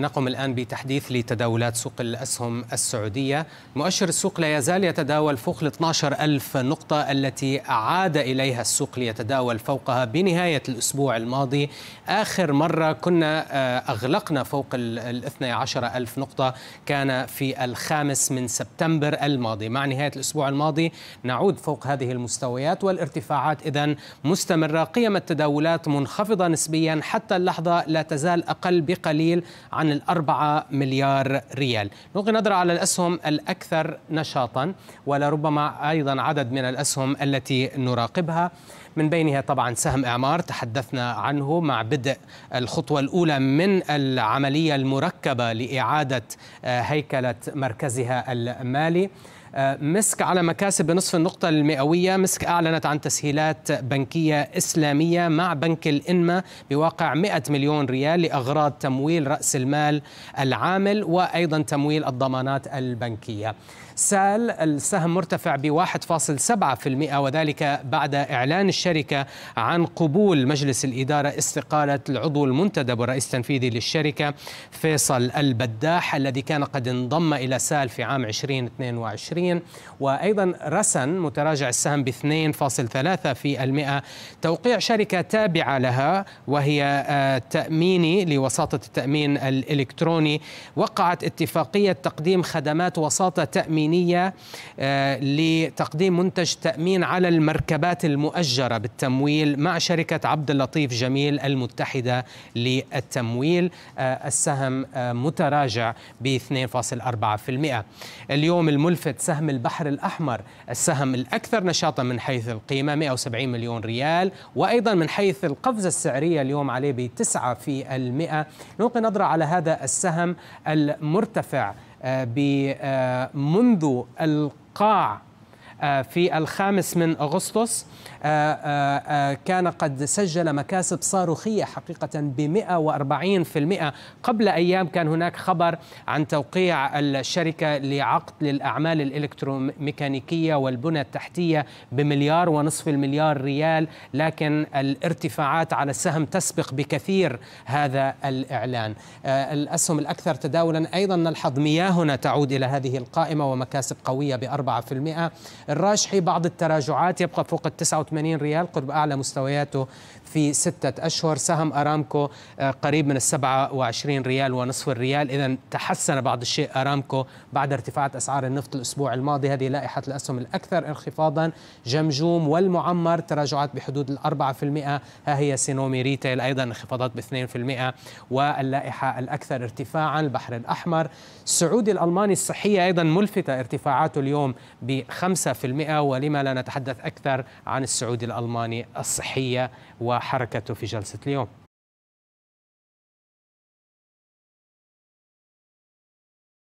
نقم الآن بتحديث لتداولات سوق الأسهم السعودية مؤشر السوق لا يزال يتداول فوق ال 12 ألف نقطة التي عاد إليها السوق ليتداول فوقها بنهاية الأسبوع الماضي آخر مرة كنا آه، أغلقنا فوق ال 12 ألف نقطة كان في الخامس من سبتمبر الماضي مع نهاية الأسبوع الماضي نعود فوق هذه المستويات والارتفاعات إذا مستمرة قيم التداولات منخفضة نسبيا حتى اللحظة لا تزال أقل بقليل عن عن الأربعة مليار ريال نلقي نظرة على الأسهم الأكثر نشاطا ولربما أيضا عدد من الأسهم التي نراقبها من بينها طبعا سهم إعمار تحدثنا عنه مع بدء الخطوة الأولى من العملية المركبة لإعادة آه، هيكلة مركزها المالي آه، مسك على مكاسب بنصف النقطة المئوية مسك أعلنت عن تسهيلات بنكية إسلامية مع بنك الإنما بواقع 100 مليون ريال لأغراض تمويل رأس المال العامل وأيضا تمويل الضمانات البنكية سال السهم مرتفع ب 1.7% وذلك بعد إعلان الشركة عن قبول مجلس الإدارة استقالة العضو المنتدب والرئيس التنفيذي للشركة فيصل البداح الذي كان قد انضم إلى سال في عام 2022 شهريا وأيضا رسن متراجع السهم ب 2.3 في المئة توقيع شركة تابعة لها وهي آه، تأميني لوساطة التأمين الإلكتروني وقعت اتفاقية تقديم خدمات وساطة تأمينية آه، لتقديم منتج تأمين على المركبات المؤجرة بالتمويل مع شركة عبد اللطيف جميل المتحدة للتمويل آه، السهم متراجع ب 2.4% اليوم الملفت سهم سهم البحر الأحمر السهم الأكثر نشاطا من حيث القيمة 170 مليون ريال وأيضا من حيث القفزة السعرية اليوم عليه بتسعة في المئة نلقي نظرة على هذا السهم المرتفع آه، منذ القاع آه، في الخامس من أغسطس آه، آه، كان قد سجل مكاسب صاروخية حقيقة ب 140% قبل أيام كان هناك خبر عن توقيع الشركة لعقد للأعمال الإلكتروميكانيكية والبنى التحتية بمليار ونصف المليار ريال لكن الارتفاعات على السهم تسبق بكثير هذا الإعلان الأسهم الأكثر تداولا أيضا نلحظ مياه هنا تعود إلى هذه القائمة ومكاسب قوية ب 4% الراجحي بعض التراجعات يبقى فوق ال 89 ريال قرب أعلى مستوياته في ستة أشهر سهم أرامكو آه، قريب من ال 27 ريال ونصف الريال إذا تحسن بعض الشيء أرامكو بعد ارتفاعات أسعار النفط الأسبوع الماضي هذه لائحة الأسهم الأكثر انخفاضا جمجوم والمعمر تراجعات بحدود الأربعة في المئة ها هي سينومي ريتيل أيضا انخفاضات باثنين في المئة واللائحة الأكثر ارتفاعا البحر الأحمر السعودي الألماني الصحية أيضا ملفتة ارتفاعاته اليوم بخمسة ولما لا نتحدث أكثر عن السعودي الألماني الصحية وحركته في جلسة اليوم